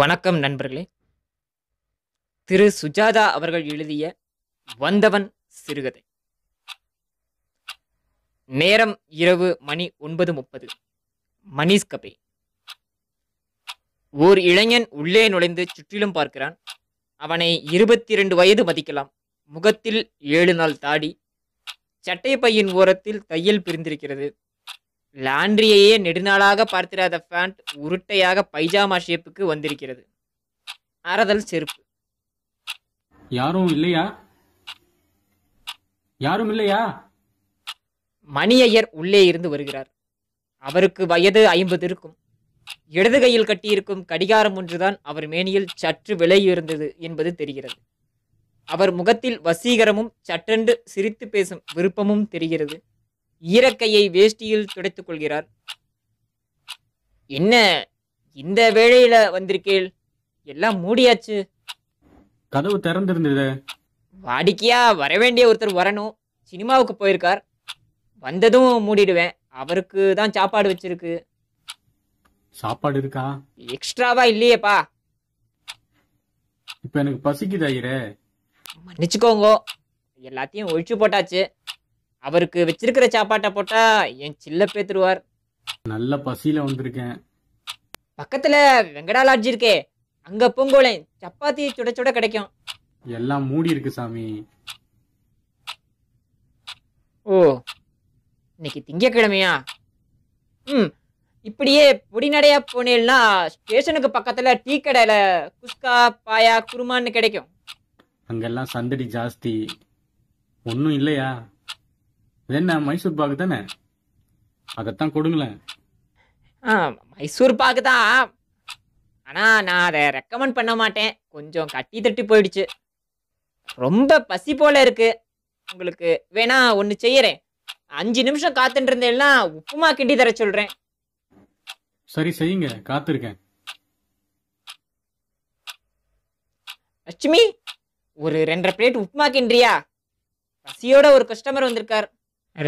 வணக்கம் நண்பர்களே திரு சுஜாதா அவர்கள் எழுதிய வந்தவன் சிறுகதை நேரம் இரவு மணி ஒன்பது முப்பது மணீஷ் கபே ஓர் இளைஞன் உள்ளே நுழைந்து சுற்றிலும் பார்க்கிறான் அவனை இருபத்தி இரண்டு வயது மதிக்கலாம் முகத்தில் ஏழு நாள் தாடி சட்டை பையின் ஓரத்தில் தையல் பிரிந்திருக்கிறது லாண்ட்ரியையே நெடுநாளாக பார்த்திராத பேண்ட் உருட்டையாக பைஜாமா ஷேப்புக்கு வந்திருக்கிறது அறதல் செருப்பு யாரும் இல்லையா யாரும் இல்லையா மணியையர் உள்ளே இருந்து வருகிறார் அவருக்கு வயது ஐம்பது இருக்கும் இடது கையில் கட்டியிருக்கும் கடிகாரம் ஒன்றுதான் அவர் மேனியில் சற்று விலையுயர்ந்தது என்பது தெரிகிறது அவர் முகத்தில் வசீகரமும் சட்டென்று சிரித்து பேசும் விருப்பமும் தெரிகிறது ஈரக்கையை வேஷ்டியில் துடைத்துக் கொள்கிறார் என்ன இந்த வேளையில வந்திருக்கேள் எல்லாம் மூடியாச்சு கதவு திறந்திருந்தது வாடிக்கையா வரவேண்டிய ஒருத்தர் வரணும் சினிமாவுக்கு போயிருக்கார் வந்ததும் மூடிடுவேன் அவருக்கு தான் சாப்பாடு வச்சிருக்கு சாப்பாடு இருக்கா எக்ஸ்ட்ராவா இல்லையேப்பா இப்ப எனக்கு பசிக்குது மன்னிச்சுக்கோங்க எல்லாத்தையும் ஒழிச்சு போட்டாச்சு அவருக்கு வச்சிருக்கிற சாப்பாட்டை போட்டா என் சில்ல பேத்துருவார் நல்ல பசியில வந்திருக்கேன் பக்கத்துல வெங்கடா லாட்ஜ் இருக்கே அங்க பொங்கோலேன் சப்பாத்தி சுட சுட கிடைக்கும் எல்லாம் மூடி இருக்கு சாமி ஓ இன்னைக்கு திங்கக்கிழமையா ம் இப்படியே பொடிநடையா போனேன்னா ஸ்டேஷனுக்கு பக்கத்துல டீ கடையில குஸ்கா பாயா குருமான்னு கிடைக்கும் அங்கெல்லாம் சந்தடி ஜாஸ்தி ஒன்றும் இல்லையா என்ன மைசூர் பாக்கு தானே அதைத்தான் கொடுங்களேன் ஆ மைசூர் பாக்கு தான் ஆனால் நான் அதை ரெக்கமெண்ட் பண்ண மாட்டேன் கொஞ்சம் கட்டி தட்டி போயிடுச்சு ரொம்ப பசி போல இருக்கு உங்களுக்கு வேணா ஒன்று செய்யறேன் அஞ்சு நிமிஷம் காத்துட்டு இருந்தேன்னா உப்புமா கிண்டி தர சொல்றேன் சரி செய்யுங்க காத்திருக்கேன் லட்சுமி ஒரு ரெண்டரை பிளேட் உப்புமா கிண்டியா பசியோட ஒரு கஸ்டமர் வந்திருக்கார்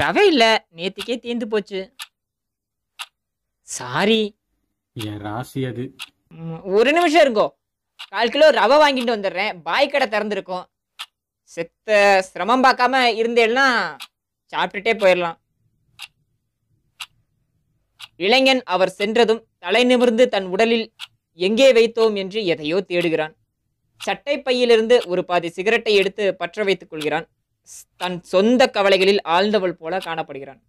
ரவை இல்லை நேத்திக்கே தீந்து போச்சு சாரி என் ராசி அது ஒரு நிமிஷம் இருக்கோ கால் கிலோ ரவை வாங்கிட்டு வந்துடுறேன் பாய் கடை திறந்துருக்கும் செத்த சிரமம் பார்க்காம இருந்தேன்னா சாப்பிட்டுட்டே போயிடலாம் இளைஞன் அவர் சென்றதும் தலை நிமிர்ந்து தன் உடலில் எங்கே வைத்தோம் என்று எதையோ தேடுகிறான் சட்டை பையிலிருந்து ஒரு பாதி சிகரெட்டை எடுத்து பற்ற வைத்துக் கொள்கிறான் தன் சொந்த கவலைகளில் ஆழ்ந்தவள் போல காணப்படுகிறான்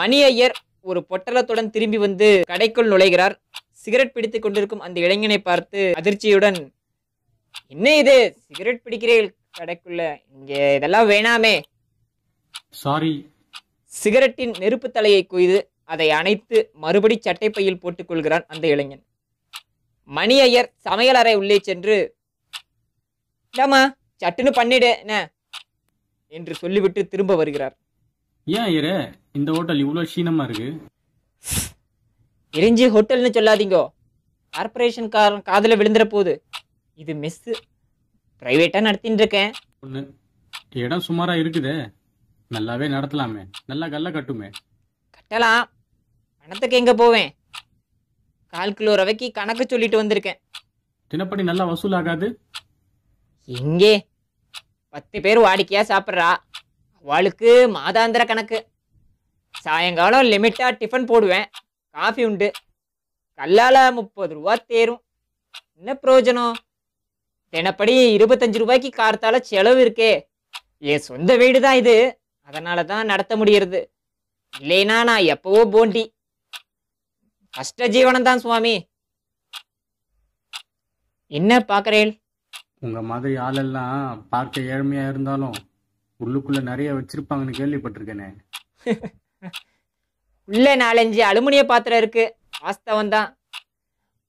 மணி ஐயர் ஒரு பொட்டலத்துடன் திரும்பி வந்து கடைக்குள் நுழைகிறார் சிகரெட் பிடித்து கொண்டிருக்கும் அந்த இளைஞனை பார்த்து அதிர்ச்சியுடன் என்ன இது சிகரெட் பிடிக்கிறீர்கள் கடைக்குள்ள இங்க இதெல்லாம் வேணாமே சாரி சிகரெட்டின் நெருப்பு தலையை கொய்து அதை அணைத்து மறுபடி சட்டைப்பையில் போட்டுக்கொள்கிறான் அந்த இளைஞன் மணி ஐயர் சமையலறை உள்ளே சென்று இல்லாமா சட்டுன்னு பண்ணிடு என்ன என்று சொல்லிவிட்டு திரும்ப வருகிறார் ஏன் இரு இந்த ஹோட்டல் இவ்வளோ சீனமா இருக்கு எரிஞ்சி ஹோட்டல்னு சொல்லாதீங்கோ கார்பரேஷன் கார காதில் விழுந்துற போகுது இது மெஸ்ஸு ப்ரைவேட்டாக நடத்தின்னு இருக்கேன் ஒன்று இடம் சுமாராக இருக்குதே நல்லாவே நடத்தலாமே நல்லா கல்ல கட்டுமே கட்டலாம் பணத்துக்கு எங்கே போவேன் கால் கிலோ ரவைக்கு கணக்கு சொல்லிட்டு வந்திருக்கேன் தினப்படி நல்லா வசூலாகாது எங்கே பத்து பேர் வாடிக்கையாக சாப்பிட்றா அவளுக்கு மாதாந்திர கணக்கு சாயங்காலம் லிமிட்டாக டிஃபன் போடுவேன் காஃபி உண்டு கல்லால் முப்பது ரூபா தேரும் என்ன பிரயோஜனம் தினப்படி இருபத்தஞ்சு ரூபாய்க்கு கார்த்தால செலவு இருக்கே என் சொந்த வீடு தான் இது அதனால தான் நடத்த முடியறது இல்லைனா நான் எப்பவோ போண்டி கஷ்ட ஜீவனம் தான் சுவாமி என்ன பார்க்குறேன் உங்கள் மாதிரி ஆளெல்லாம் பார்க்க ஏழ்மையாக இருந்தாலும் உள்ளுக்குள்ளே நிறைய வச்சுருப்பாங்கன்னு கேள்விப்பட்டிருக்கேனே உள்ள நாலஞ்சு அலுமினிய பாத்திரம் இருக்கு வாஸ்தவம் தான்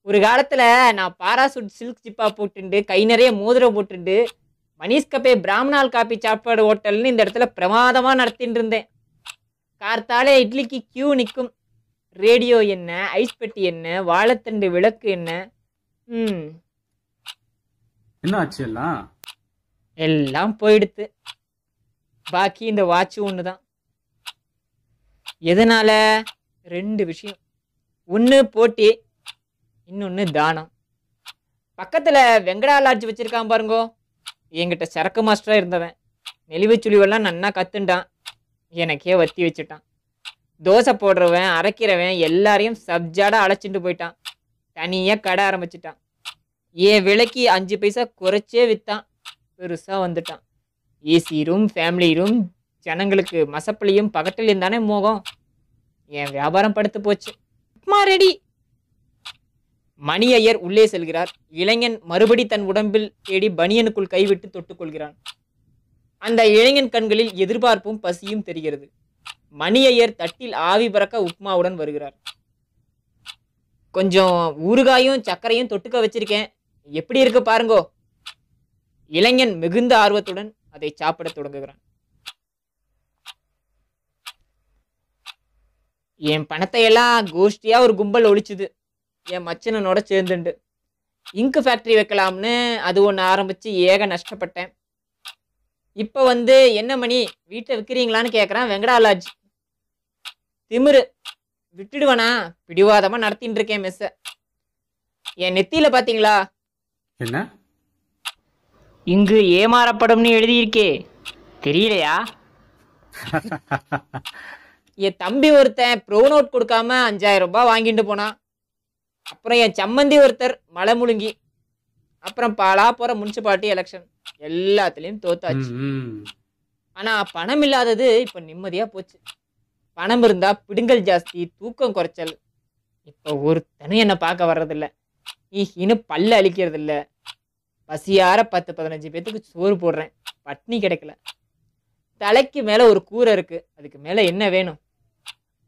ஒரு காலத்தில் நான் பாராசூட் சில்க் ஜிப்பா போட்டுண்டு கை நிறைய மோதிரம் போட்டுண்டு மணிஷ் கபே பிராமணால் காப்பி சாப்பாடு ஹோட்டல்னு இந்த இடத்துல பிரமாதமாக நடத்திட்டு இருந்தேன் கார்த்தாலே இட்லிக்கு கியூ நிற்கும் ரேடியோ என்ன ஐஸ் பெட்டி என்ன வாழைத்தண்டு விளக்கு என்ன ம் என்ன ஆச்சு எல்லாம் எல்லாம் போயிடுத்து பாக்கி இந்த வாட்ச் ஒன்று தான் எதனால ரெண்டு விஷயம் ஒன்று போட்டி இன்னொன்று தானம் பக்கத்தில் வெங்கடா லாட்ஜ் வச்சுருக்கான் பாருங்கோ என்கிட்ட சரக்கு மாஸ்டராக இருந்தவன் நெளிவு சுழிவெல்லாம் நன்னா கற்றுண்டான் எனக்கே வத்தி வச்சுட்டான் தோசை போடுறவன் அரைக்கிறவன் எல்லாரையும் சப்ஜாடாக அழைச்சிட்டு போயிட்டான் தனியாக கடை ஆரம்பிச்சிட்டான் என் விலைக்கு அஞ்சு பைசா குறைச்சே விற்றான் பெருசாக வந்துட்டான் ஏசி ரூம் ஃபேமிலி ரூம் ஜனங்களுக்கு மசப்பளியும் பகட்டிலையும் தானே மோகம் என் வியாபாரம் படுத்து போச்சு உப்மா ரெடி மணி ஐயர் உள்ளே செல்கிறார் இளைஞன் மறுபடி தன் உடம்பில் தேடி பனியனுக்குள் கைவிட்டு தொட்டுக்கொள்கிறான் அந்த இளைஞன் கண்களில் எதிர்பார்ப்பும் பசியும் தெரிகிறது மணி ஐயர் தட்டில் ஆவி பறக்க உப்மாவுடன் வருகிறார் கொஞ்சம் ஊறுகாயும் சர்க்கரையும் தொட்டுக்க வச்சிருக்கேன் எப்படி இருக்கு பாருங்கோ இளைஞன் மிகுந்த ஆர்வத்துடன் அதை சாப்பிட தொடங்குகிறான் என் பணத்தை எல்லாம் கோஷ்டியா ஒரு கும்பல் ஒழிச்சுது என் மச்சனனோட சேர்ந்துண்டு இங்கு ஃபேக்ட்ரி வைக்கலாம்னு அது ஒன்று ஆரம்பித்து ஏக நஷ்டப்பட்டேன் இப்போ வந்து என்ன மணி வீட்டை விற்கிறீங்களான்னு கேட்குறான் வெங்கடாலாஜ் திமிரு விட்டுடுவனா பிடிவாதமாக நடத்தின்னு இருக்கேன் மெஸ்ஸை என் நெத்தியில் பார்த்தீங்களா என்ன இங்கு ஏமாறப்படும்னு எழுதியிருக்கே தெரியலையா என் தம்பி ஒருத்தன் ப்ரோ நோட் கொடுக்காம அஞ்சாயிரம் ரூபாய் வாங்கிட்டு போனான் அப்புறம் என் சம்மந்தி ஒருத்தர் மலை முழுங்கி அப்புறம் பாலா போற முனிசிபாலிட்டி எலெக்ஷன் எல்லாத்துலயும் தோத்தாச்சு ஆனா பணம் இல்லாதது இப்ப நிம்மதியா போச்சு பணம் இருந்தா பிடுங்கல் ஜாஸ்தி தூக்கம் குறைச்சல் இப்ப ஒருத்தனும் என்ன பார்க்க வர்றதில்லை ஈஹின்னு பல்ல அழிக்கிறது இல்லை பசியார பத்து பதினஞ்சு பேத்துக்கு சோறு போடுறேன் பட்னி கிடைக்கல தலைக்கு மேலே ஒரு கூரை இருக்கு அதுக்கு மேலே என்ன வேணும்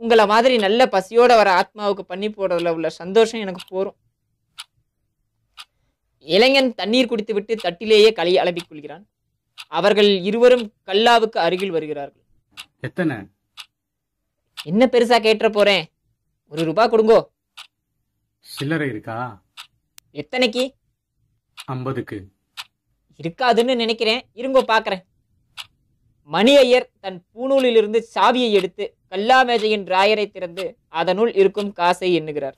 உங்களை மாதிரி நல்ல பசியோட வர ஆத்மாவுக்கு பண்ணி போடுறதுல உள்ள சந்தோஷம் எனக்கு போரும் இளைஞன் தண்ணீர் குடித்துவிட்டு தட்டிலேயே களை அலம்பிக் கொள்கிறான் அவர்கள் இருவரும் கல்லாவுக்கு அருகில் வருகிறார்கள் எத்தனை என்ன பெருசா கேட்டுற போறேன் ஒரு ரூபாய் கொடுங்கோ சில்லறை இருக்கா எத்தனைக்கு ஐம்பதுக்கு இருக்காதுன்னு நினைக்கிறேன் இருங்கோ பார்க்குறேன் மணி ஐயர் தன் பூணூலிலிருந்து சாவியை எடுத்து கல்லா மேஜையின் திறந்து அதனுள் இருக்கும் காசை எண்ணுகிறார்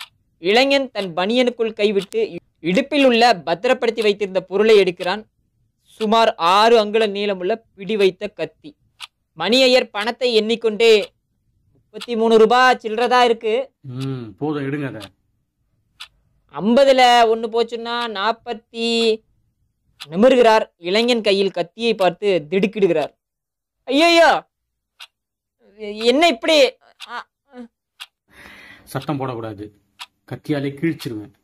இளைஞன் தன் பனியனுக்குள் கைவிட்டு இடுப்பில் உள்ள பத்திரப்படுத்தி வைத்திருந்த பொருளை எடுக்கிறான் சுமார் ஆறு அங்குல நீளமுள்ள பிடி வைத்த கத்தி மணி ஐயர் பணத்தை எண்ணிக்கொண்டே முப்பத்தி மூணு ரூபாய் சில்லறதா இருக்கு போதும் எடுங்க ஐம்பதுல ஒன்று போச்சுன்னா நாற்பத்தி நிமிர்கிறார் இளைஞன் கையில் கத்தியை பார்த்து திடுக்கிடுகிறார் ஐயோ என்ன இப்படி சட்டம் போடக்கூடாது கத்தியாலே கிழிச்சிருவேன்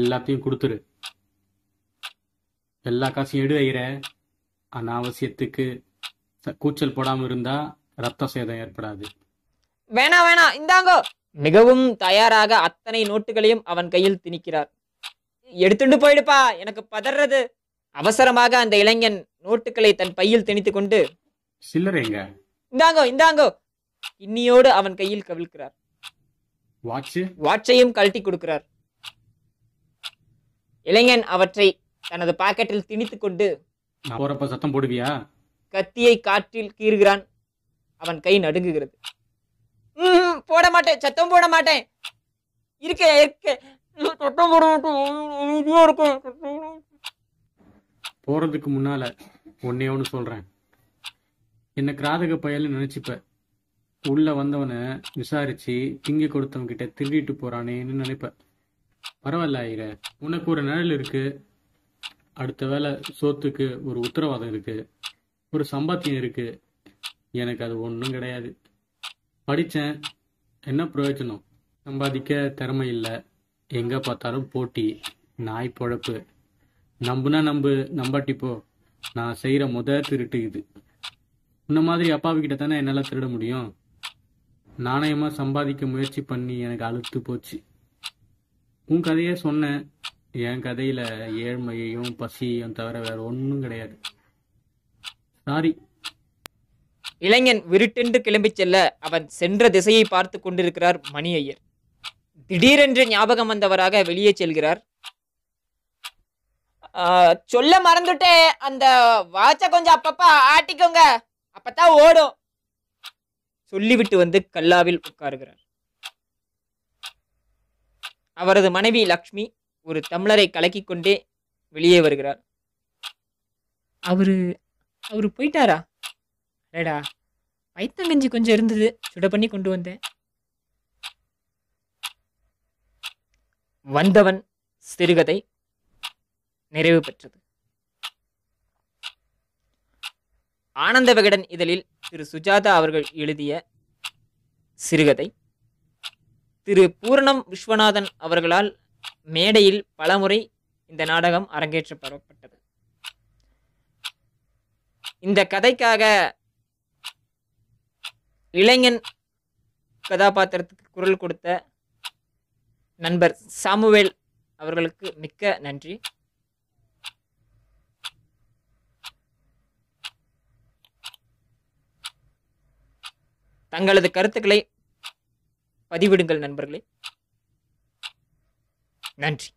எல்லாத்தையும் கொடுத்துரு எல்லா காசையும் எடு ஐற அனாவசியத்துக்கு கூச்சல் போடாமல் இருந்தா ரத்த சேதம் ஏற்படாது வேணா வேணா இந்தாங்கோ மிகவும் தயாராக அத்தனை நோட்டுகளையும் அவன் கையில் திணிக்கிறார் எடுத்துட்டு போயிடுப்பா எனக்கு பதறது அவசரமாக அந்த இளைஞன் நோட்டுகளை தன் பையில் திணித்துக் கொண்டு சில்லறைங்க இந்தாங்கோ இந்தாங்கோ இன்னியோடு அவன் கையில் கவிழ்க்கிறார் வாட்சையும் கழட்டி கொடுக்கிறார் இளைஞன் அவற்றை தனது பாக்கெட்டில் திணித்துக் கொண்டு சத்தம் போடுவியா கத்தியை காற்றில் கீறுகிறான் அவன் கை நடுங்குகிறது போட மாட்டேன் சத்தம் போட மாட்டேன் இருக்க இருக்க சத்தம் போட மாட்டேன் இருக்கும் போறதுக்கு முன்னால ஒன்னே ஒன்று சொல்றேன் என்ன கிராதக பயல்னு நினைச்சுப்ப உள்ள வந்தவனை விசாரிச்சு திங்கி கொடுத்தவங்க கிட்ட திருடிட்டு போறானேன்னு நினைப்ப பரவாயில்ல ஐயர உனக்கு ஒரு நிழல் இருக்கு அடுத்த வேலை சோத்துக்கு ஒரு உத்தரவாதம் இருக்கு ஒரு சம்பாத்தியம் இருக்கு எனக்கு அது ஒன்றும் கிடையாது படித்தேன் என்ன பிரயோஜனம் சம்பாதிக்க திறமை இல்லை எங்கே பார்த்தாலும் போட்டி நாய் பொழப்பு நம்புனா நம்பு நம்பாட்டிப்போ நான் செய்கிற முத திருட்டு இது இந்த மாதிரி அப்பாவுக்கிட்ட தானே என்னால் திருட முடியும் நாணயமாக சம்பாதிக்க முயற்சி பண்ணி எனக்கு அழுத்து போச்சு உன் கதையே சொன்னேன் என் கதையில் ஏழ்மையையும் பசியையும் தவிர வேறு ஒன்றும் கிடையாது சாரி இளைஞன் விருட்டென்று கிளம்பிச் செல்ல அவன் சென்ற திசையை பார்த்து கொண்டிருக்கிறார் மணி ஐயர் திடீரென்று ஞாபகம் வந்தவராக வெளியே செல்கிறார் சொல்ல மறந்துட்டே அந்த வாட்சை கொஞ்சம் அப்பப்பா ஆட்டிக்கோங்க அப்பதான் ஓடும் சொல்லிவிட்டு வந்து கல்லாவில் உட்காருகிறார் அவரது மனைவி லக்ஷ்மி ஒரு தமிழரை கலக்கிக் கொண்டே வெளியே வருகிறார் அவரு அவரு போயிட்டாரா பைத்தம் கஞ்சி கொஞ்சம் இருந்தது சுட பண்ணி கொண்டு வந்தேன் வந்தவன் சிறுகதை நிறைவு பெற்றது ஆனந்த விகடன் இதழில் திரு சுஜாதா அவர்கள் எழுதிய சிறுகதை திரு பூரணம் விஸ்வநாதன் அவர்களால் மேடையில் பலமுறை இந்த நாடகம் அரங்கேற்றப்படப்பட்டது இந்த கதைக்காக இளைஞன் கதாபாத்திரத்துக்கு குரல் கொடுத்த நண்பர் சாமுவேல் அவர்களுக்கு மிக்க நன்றி தங்களது கருத்துக்களை பதிவிடுங்கள் நண்பர்களே நன்றி